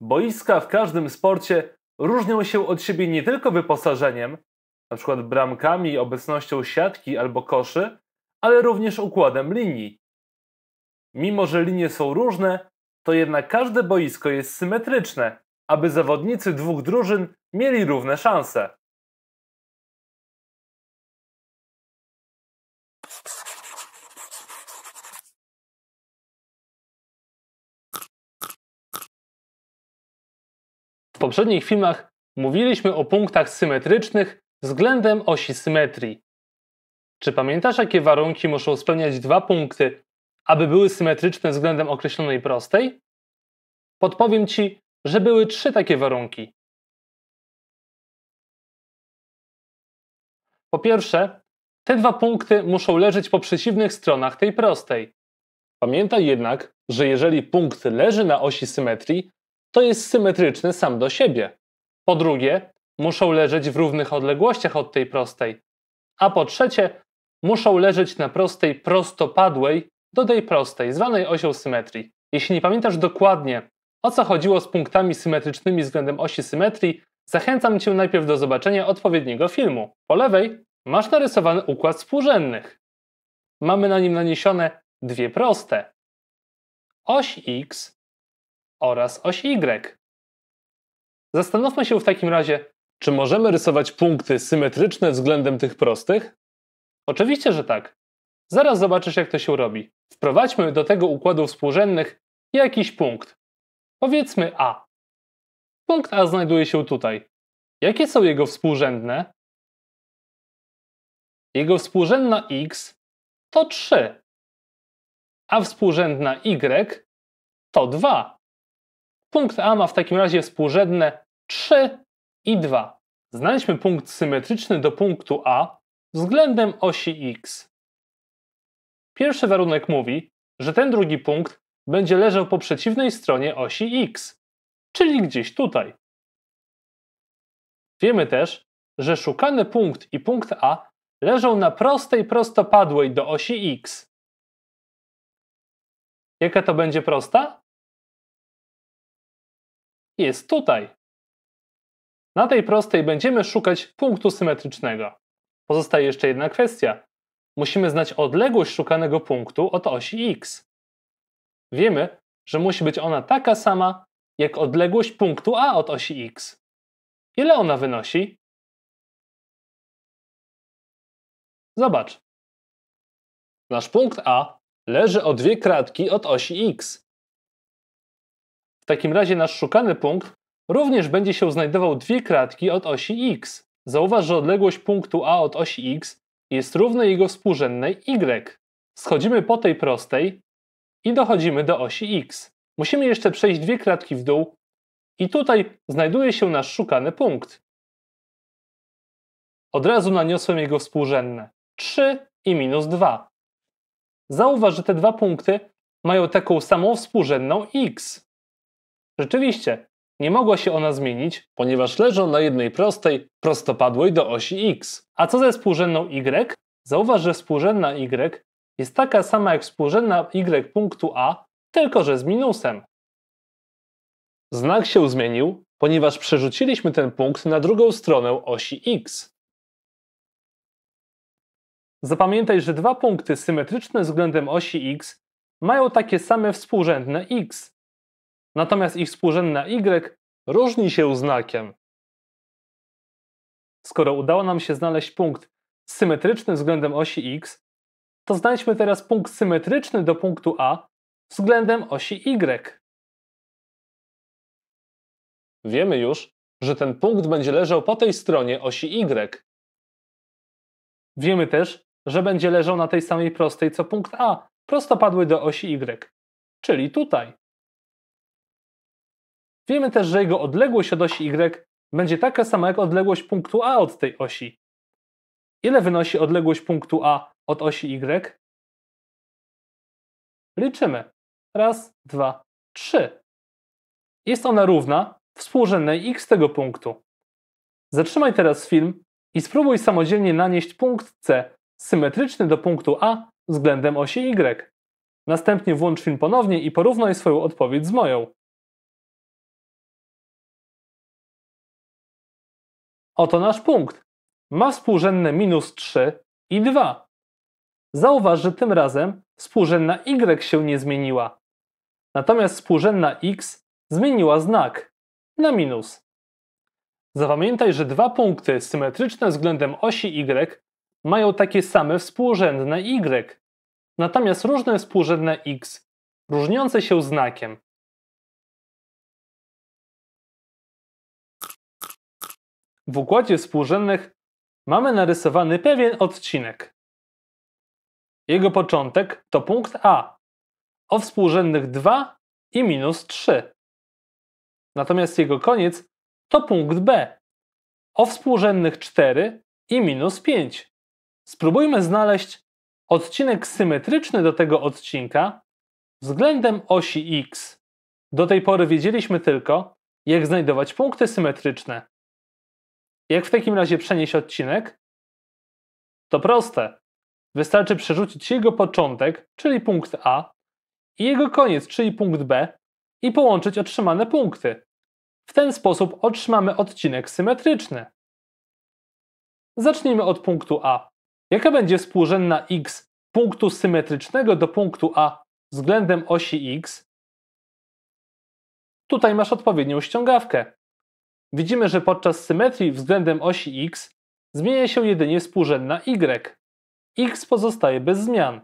Boiska w każdym sporcie różnią się od siebie nie tylko wyposażeniem, np. bramkami, obecnością siatki albo koszy, ale również układem linii. Mimo, że linie są różne, to jednak każde boisko jest symetryczne, aby zawodnicy dwóch drużyn mieli równe szanse. W poprzednich filmach mówiliśmy o punktach symetrycznych względem osi symetrii. Czy pamiętasz, jakie warunki muszą spełniać dwa punkty, aby były symetryczne względem określonej prostej? Podpowiem Ci, że były trzy takie warunki. Po pierwsze, te dwa punkty muszą leżeć po przeciwnych stronach tej prostej. Pamiętaj jednak, że jeżeli punkt leży na osi symetrii, to jest symetryczny sam do siebie. Po drugie, muszą leżeć w równych odległościach od tej prostej. A po trzecie, muszą leżeć na prostej prostopadłej do tej prostej, zwanej osią symetrii. Jeśli nie pamiętasz dokładnie, o co chodziło z punktami symetrycznymi względem osi symetrii, zachęcam Cię najpierw do zobaczenia odpowiedniego filmu. Po lewej masz narysowany układ współrzędnych. Mamy na nim naniesione dwie proste. Oś x oraz oś Y. Zastanówmy się w takim razie, czy możemy rysować punkty symetryczne względem tych prostych? Oczywiście, że tak. Zaraz zobaczysz, jak to się robi. Wprowadźmy do tego układu współrzędnych jakiś punkt. Powiedzmy A. Punkt A znajduje się tutaj. Jakie są jego współrzędne? Jego współrzędna x to 3, a współrzędna y to 2. Punkt A ma w takim razie współrzędne 3 i 2. Znaliśmy punkt symetryczny do punktu A względem osi x. Pierwszy warunek mówi, że ten drugi punkt będzie leżał po przeciwnej stronie osi x, czyli gdzieś tutaj. Wiemy też, że szukany punkt i punkt A leżą na prostej prostopadłej do osi x. Jaka to będzie prosta? jest tutaj. Na tej prostej będziemy szukać punktu symetrycznego. Pozostaje jeszcze jedna kwestia. Musimy znać odległość szukanego punktu od osi x. Wiemy, że musi być ona taka sama jak odległość punktu A od osi x. Ile ona wynosi? Zobacz. Nasz punkt A leży o dwie kratki od osi x. W takim razie nasz szukany punkt również będzie się znajdował dwie kratki od osi x. Zauważ, że odległość punktu A od osi x jest równa jego współrzędnej y. Schodzimy po tej prostej i dochodzimy do osi x. Musimy jeszcze przejść dwie kratki w dół i tutaj znajduje się nasz szukany punkt. Od razu naniosłem jego współrzędne 3 i minus 2. Zauważ, że te dwa punkty mają taką samą współrzędną x. Rzeczywiście, nie mogła się ona zmienić, ponieważ leżą na jednej prostej, prostopadłej do osi x. A co ze współrzędną y? Zauważ, że współrzędna y jest taka sama jak współrzędna y punktu a, tylko że z minusem. Znak się zmienił, ponieważ przerzuciliśmy ten punkt na drugą stronę osi x. Zapamiętaj, że dwa punkty symetryczne względem osi x mają takie same współrzędne x, natomiast ich współrzędna y różni się znakiem. Skoro udało nam się znaleźć punkt symetryczny względem osi x, to znajdźmy teraz punkt symetryczny do punktu A względem osi y. Wiemy już, że ten punkt będzie leżał po tej stronie osi y. Wiemy też, że będzie leżał na tej samej prostej co punkt A, prostopadły do osi y, czyli tutaj. Wiemy też, że jego odległość od osi Y będzie taka sama jak odległość punktu A od tej osi. Ile wynosi odległość punktu A od osi Y? Liczymy. Raz, dwa, trzy. Jest ona równa współrzędnej x tego punktu. Zatrzymaj teraz film i spróbuj samodzielnie nanieść punkt C symetryczny do punktu A względem osi Y. Następnie włącz film ponownie i porównaj swoją odpowiedź z moją. Oto nasz punkt. Ma współrzędne minus 3 i 2. Zauważ, że tym razem współrzędna y się nie zmieniła. Natomiast współrzędna x zmieniła znak na minus. Zapamiętaj, że dwa punkty symetryczne względem osi y mają takie same współrzędne y, natomiast różne współrzędne x, różniące się znakiem. W układzie współrzędnych mamy narysowany pewien odcinek. Jego początek to punkt A o współrzędnych 2 i minus 3. Natomiast jego koniec to punkt B o współrzędnych 4 i minus 5. Spróbujmy znaleźć odcinek symetryczny do tego odcinka względem osi x. Do tej pory wiedzieliśmy tylko, jak znajdować punkty symetryczne. Jak w takim razie przenieść odcinek? To proste. Wystarczy przerzucić jego początek, czyli punkt A, i jego koniec, czyli punkt B, i połączyć otrzymane punkty. W ten sposób otrzymamy odcinek symetryczny. Zacznijmy od punktu A. Jaka będzie współrzędna x punktu symetrycznego do punktu A względem osi x? Tutaj masz odpowiednią ściągawkę. Widzimy, że podczas symetrii względem osi x zmienia się jedynie współrzędna y. x pozostaje bez zmian.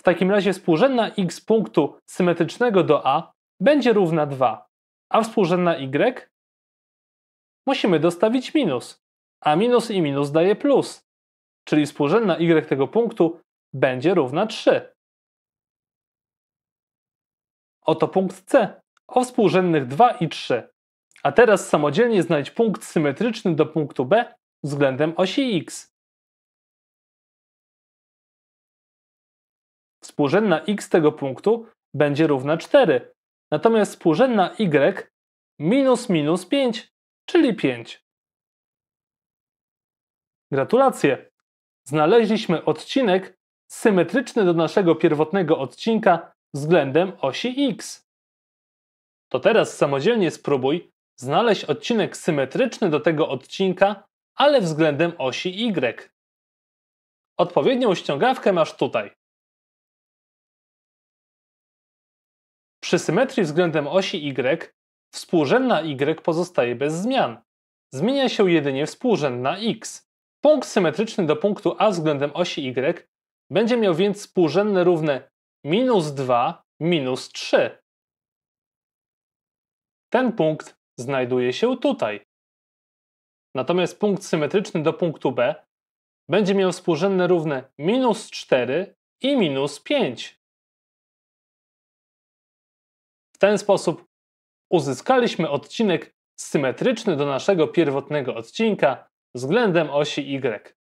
W takim razie współrzędna x punktu symetrycznego do a będzie równa 2, a współrzędna y musimy dostawić minus, a minus i minus daje plus, czyli współrzędna y tego punktu będzie równa 3. Oto punkt C o współrzędnych 2 i 3. A teraz samodzielnie znajdź punkt symetryczny do punktu B względem osi x. Współrzędna x tego punktu będzie równa 4, natomiast współrzędna y minus minus 5, czyli 5. Gratulacje! Znaleźliśmy odcinek symetryczny do naszego pierwotnego odcinka względem osi x. To teraz samodzielnie spróbuj znaleźć odcinek symetryczny do tego odcinka, ale względem osi Y. Odpowiednią ściągawkę masz tutaj. Przy symetrii względem osi Y współrzędna Y pozostaje bez zmian. Zmienia się jedynie współrzędna X. Punkt symetryczny do punktu A względem osi Y będzie miał więc współrzędne równe minus 2, minus 3. Ten punkt znajduje się tutaj. Natomiast punkt symetryczny do punktu B będzie miał współrzędne równe minus 4 i minus 5. W ten sposób uzyskaliśmy odcinek symetryczny do naszego pierwotnego odcinka względem osi Y.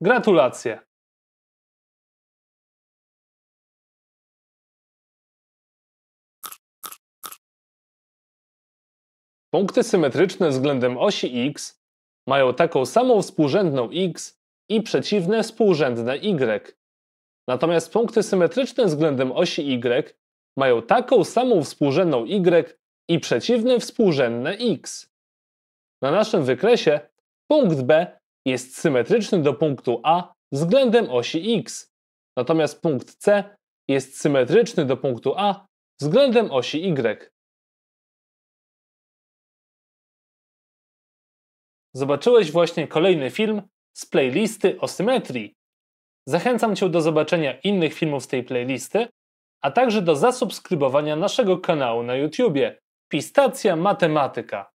Gratulacje! Punkty symetryczne względem osi x mają taką samą współrzędną x i przeciwne współrzędne y. Natomiast punkty symetryczne względem osi y mają taką samą współrzędną y i przeciwne współrzędne x. Na naszym wykresie punkt B jest symetryczny do punktu A względem osi x, natomiast punkt C jest symetryczny do punktu A względem osi y. Zobaczyłeś właśnie kolejny film z playlisty o symetrii. Zachęcam Cię do zobaczenia innych filmów z tej playlisty, a także do zasubskrybowania naszego kanału na YouTubie Pistacja Matematyka.